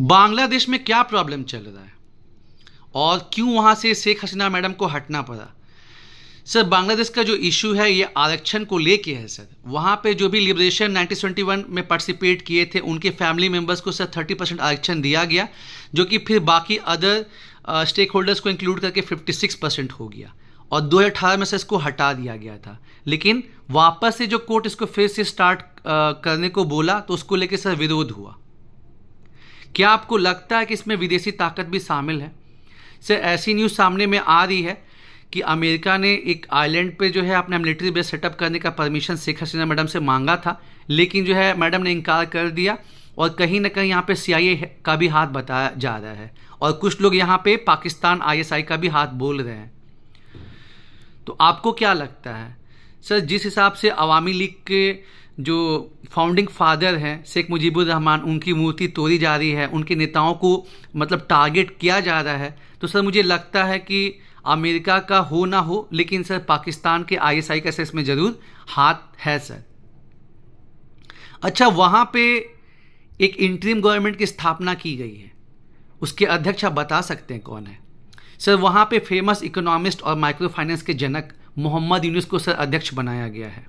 बांग्लादेश में क्या प्रॉब्लम चल रहा है और क्यों वहाँ से शेख हसीना मैडम को हटना पड़ा सर बांग्लादेश का जो इशू है ये आरक्षण को लेके है सर वहाँ पे जो भी लिबरेशन 1921 में पार्टिसिपेट किए थे उनके फैमिली मेंबर्स को सर 30 परसेंट आरक्षण दिया गया जो कि फिर बाकी अदर स्टेक होल्डर्स को इंक्लूड करके 56 परसेंट हो गया और 2018 में से इसको हटा दिया गया था लेकिन वापस से जो कोर्ट इसको फिर से स्टार्ट uh, करने को बोला तो उसको लेकर सर विरोध हुआ क्या आपको लगता है कि इसमें विदेशी ताकत भी शामिल है सर ऐसी न्यूज़ सामने में आ रही है कि अमेरिका ने एक आइलैंड पे जो है अपना मिलिट्री बेस सेटअप करने का परमिशन शेख हसीना मैडम से मांगा था लेकिन जो है मैडम ने इनकार कर दिया और कहीं ना कहीं यहाँ पे सीआईए का भी हाथ बताया जा रहा है और कुछ लोग यहाँ पे पाकिस्तान आईएसआई का भी हाथ बोल रहे हैं तो आपको क्या लगता है सर जिस हिसाब से अवामी लीग के जो फाउंडिंग फादर हैं शेख मुजीबुर रहमान उनकी मूर्ति तोड़ी जा रही है उनके नेताओं को मतलब टारगेट किया जा रहा है तो सर मुझे लगता है कि अमेरिका का हो ना हो लेकिन सर पाकिस्तान के आईएसआई का सर इसमें ज़रूर हाथ है सर अच्छा वहाँ पे एक इंटरिम गवर्नमेंट की स्थापना की गई है उसके अध्यक्ष आप बता सकते हैं कौन है सर वहाँ पे फेमस इकोनॉमिस्ट और माइक्रो फाइनेंस के जनक मोहम्मद यूनिस को सर अध्यक्ष बनाया गया है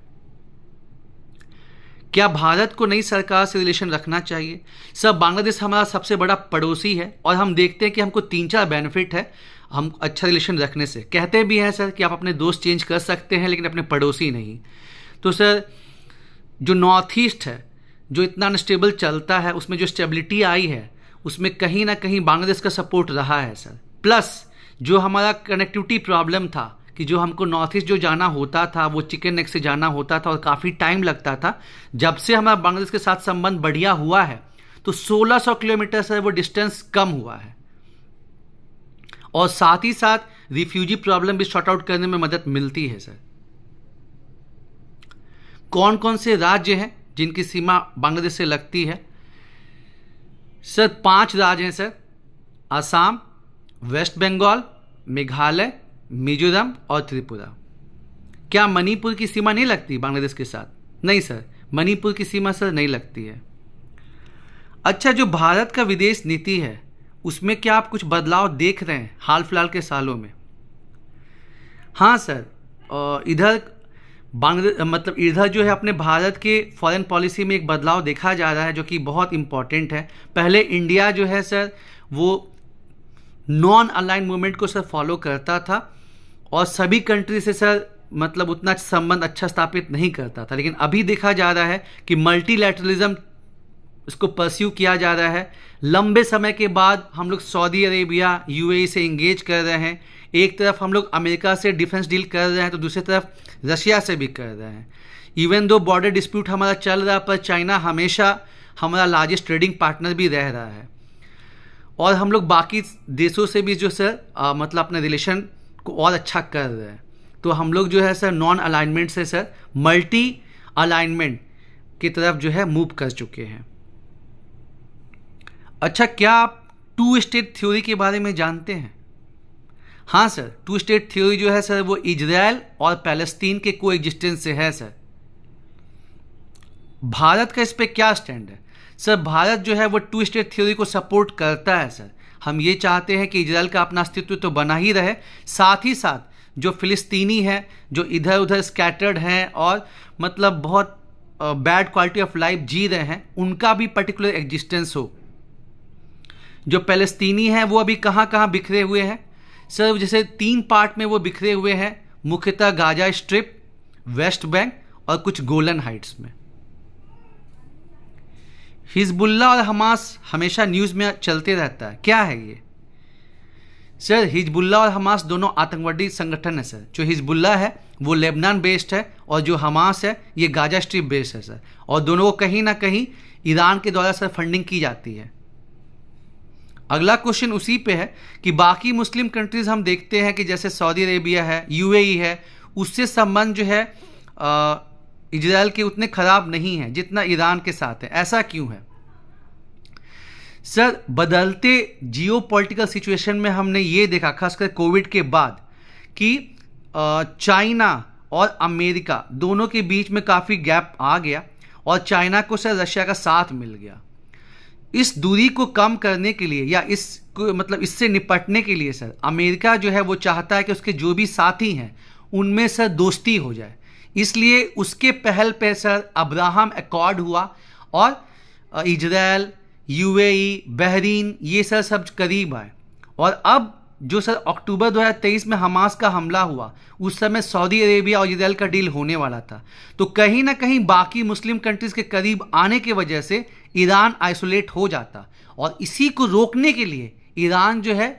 क्या भारत को नई सरकार से रिलेशन रखना चाहिए सर बांग्लादेश हमारा सबसे बड़ा पड़ोसी है और हम देखते हैं कि हमको तीन चार बेनिफिट है हम अच्छा रिलेशन रखने से कहते भी हैं सर कि आप अपने दोस्त चेंज कर सकते हैं लेकिन अपने पड़ोसी नहीं तो सर जो नॉर्थ ईस्ट है जो इतना अनस्टेबल चलता है उसमें जो स्टेबिलिटी आई है उसमें कहीं ना कहीं बांग्लादेश का सपोर्ट रहा है सर प्लस जो हमारा कनेक्टिविटी प्रॉब्लम था कि जो हमको नॉर्थ ईस्ट जो जाना होता था वो चिकन नेक से जाना होता था और काफ़ी टाइम लगता था जब से हमारा बांग्लादेश के साथ संबंध बढ़िया हुआ है तो 1600 किलोमीटर से वो डिस्टेंस कम हुआ है और साथ ही साथ रिफ्यूजी प्रॉब्लम भी शॉर्ट आउट करने में मदद मिलती है सर कौन कौन से राज्य हैं जिनकी सीमा बांग्लादेश से लगती है सर पांच राज्य हैं सर असम वेस्ट बंगाल मेघालय मिजोरम और त्रिपुरा क्या मणिपुर की सीमा नहीं लगती बांग्लादेश के साथ नहीं सर मणिपुर की सीमा सर नहीं लगती है अच्छा जो भारत का विदेश नीति है उसमें क्या आप कुछ बदलाव देख रहे हैं हाल फिलहाल के सालों में हाँ सर इधर बांग्लादेश मतलब इधर जो है अपने भारत के फॉरेन पॉलिसी में एक बदलाव देखा जा रहा है जो कि बहुत इम्पॉर्टेंट है पहले इंडिया जो है सर वो नॉन अलाइन मूवमेंट को सर फॉलो करता था और सभी कंट्री से सर मतलब उतना संबंध अच्छा स्थापित नहीं करता था लेकिन अभी देखा जा रहा है कि मल्टीलैटरलिज्म इसको परस्यू किया जा रहा है लंबे समय के बाद हम लोग सऊदी अरेबिया यूएई e से इंगेज कर रहे हैं एक तरफ हम लोग अमेरिका से डिफेंस डील कर रहे हैं तो दूसरी तरफ रशिया से भी कर रहे हैं इवन दो बॉर्डर डिस्प्यूट हमारा चल रहा पर चाइना हमेशा हमारा लार्जेस्ट ट्रेडिंग पार्टनर भी रह रहा है और हम लोग बाकी देशों से भी जो सर मतलब अपने रिलेशन को और अच्छा कर रहे हैं तो हम लोग जो है सर नॉन अलाइनमेंट से सर मल्टी अलाइनमेंट की तरफ जो है मूव कर चुके हैं अच्छा क्या आप टू स्टेट थ्योरी के बारे में जानते हैं हाँ सर टू स्टेट थ्योरी जो है सर वो इजराइल और पैलेस्तीन के को एग्जिस्टेंस से है सर भारत का इस पर क्या स्टैंड है सर भारत जो है वो टू स्टेट थ्योरी को सपोर्ट करता है सर हम ये चाहते हैं कि इसराइल का अपना अस्तित्व तो बना ही रहे साथ ही साथ जो फ़िलिस्तीनी हैं जो इधर उधर स्कैटर्ड हैं और मतलब बहुत बैड क्वालिटी ऑफ लाइफ जी रहे हैं उनका भी पर्टिकुलर एग्जिस्टेंस हो जो फ़लस्तीनी हैं वो अभी कहाँ कहाँ बिखरे हुए हैं सर जैसे तीन पार्ट में वो बिखरे हुए हैं मुख्यतः गाजा स्ट्रिप वेस्ट बैंक और कुछ गोलन हाइट्स में हिजबुल्ला और हमास हमेशा न्यूज़ में चलते रहता है क्या है ये सर हिजबुल्ला और हमास दोनों आतंकवादी संगठन है सर जो हिजबुल्ला है वो लेबनान बेस्ड है और जो हमास है ये गाजा स्ट्रीप बेस्ड है सर और दोनों को कहीं ना कहीं ईरान के द्वारा सर फंडिंग की जाती है अगला क्वेश्चन उसी पे है कि बाकी मुस्लिम कंट्रीज़ हम देखते हैं कि जैसे सऊदी अरेबिया है यूएई e है उससे संबंध जो है इजराइल के उतने ख़राब नहीं हैं जितना ईरान के साथ है ऐसा क्यों है सर बदलते जियो पोलिटिकल सिचुएशन में हमने ये देखा खासकर कोविड के बाद कि चाइना और अमेरिका दोनों के बीच में काफ़ी गैप आ गया और चाइना को सर रशिया का साथ मिल गया इस दूरी को कम करने के लिए या इस मतलब इससे निपटने के लिए सर अमेरिका जो है वो चाहता है कि उसके जो भी साथी हैं उनमें सर दोस्ती हो जाए इसलिए उसके पहल पे सर अब्राहम अकॉर्ड हुआ और इजराइल यूएई बहरीन ये सर सब करीब आए और अब जो सर अक्टूबर 2023 में हमास का हमला हुआ उस समय सऊदी अरेबिया और इजराइल का डील होने वाला था तो कहीं ना कहीं बाकी मुस्लिम कंट्रीज़ के करीब आने की वजह से ईरान आइसोलेट हो जाता और इसी को रोकने के लिए ईरान जो है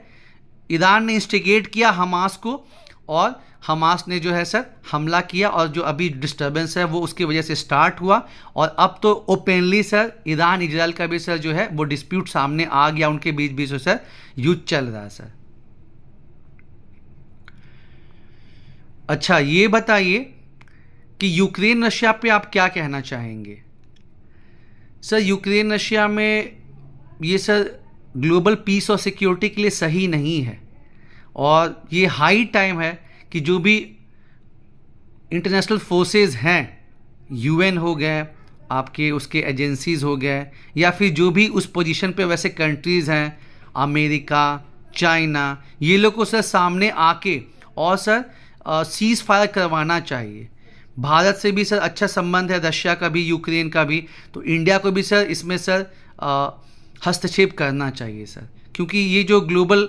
ईरान ने इंस्टिगेट किया हमास को और हमास ने जो है सर हमला किया और जो अभी डिस्टरबेंस है वो उसकी वजह से स्टार्ट हुआ और अब तो ओपनली सर ईरान इजराइल का भी सर जो है वो डिस्प्यूट सामने आ गया उनके बीच बीच में सर युद्ध चल रहा है सर अच्छा ये बताइए कि यूक्रेन रशिया पे आप क्या कहना चाहेंगे सर यूक्रेन रशिया में ये सर ग्लोबल पीस और सिक्योरिटी के लिए सही नहीं है और ये हाई टाइम है कि जो भी इंटरनेशनल फोर्सेस हैं यूएन हो गए आपके उसके एजेंसीज हो गए या फिर जो भी उस पोजीशन पे वैसे कंट्रीज़ हैं अमेरिका चाइना ये लोग को सर सामने आके और सर सीज़ फायर करवाना चाहिए भारत से भी सर अच्छा संबंध है रशिया का भी यूक्रेन का भी तो इंडिया को भी सर इसमें सर हस्तक्षेप करना चाहिए सर क्योंकि ये जो ग्लोबल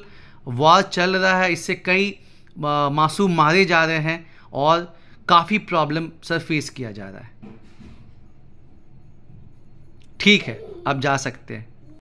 वॉर चल रहा है इससे कई मासूम मारे जा रहे हैं और काफ़ी प्रॉब्लम सर फेस किया जा रहा है ठीक है आप जा सकते हैं